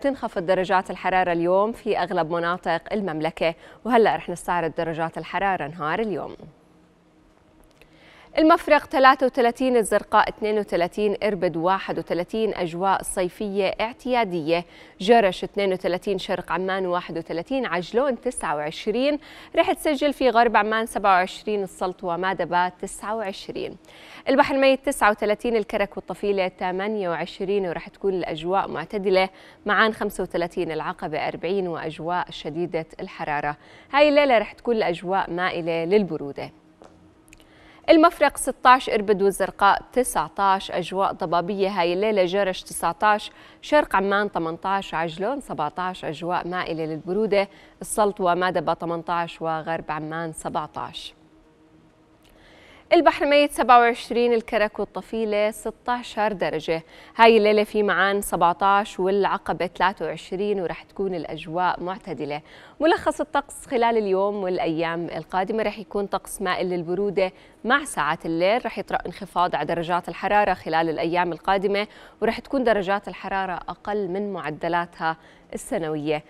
بتنخفض درجات الحرارة اليوم في أغلب مناطق المملكة وهلأ رح نستعرض درجات الحرارة نهار اليوم المفرق 33 الزرقاء 32 إربد 31 أجواء صيفية اعتيادية جرش 32 شرق عمان 31 عجلون 29 رح تسجل في غرب عمان 27 السلط ومادبا 29 البحر الميت 39 الكرك والطفيلة 28 ورح تكون الأجواء معتدلة معان 35 العقبة 40 وأجواء شديدة الحرارة هاي الليلة رح تكون الأجواء مائلة للبرودة المفرق 16 إربد والزرقاء 19 أجواء ضبابية هاي الليلة جرش 19 شرق عمان 18 عجلون 17 أجواء مائلة للبرودة السلط ومادبة 18 وغرب عمان 17 البحر ميت 27 الكرك والطفيلة 16 درجة هاي الليلة في معان 17 والعقبة 23 ورح تكون الأجواء معتدلة ملخص الطقس خلال اليوم والأيام القادمة رح يكون طقس مائل للبرودة مع ساعات الليل رح يطرأ انخفاض على درجات الحرارة خلال الأيام القادمة ورح تكون درجات الحرارة أقل من معدلاتها السنوية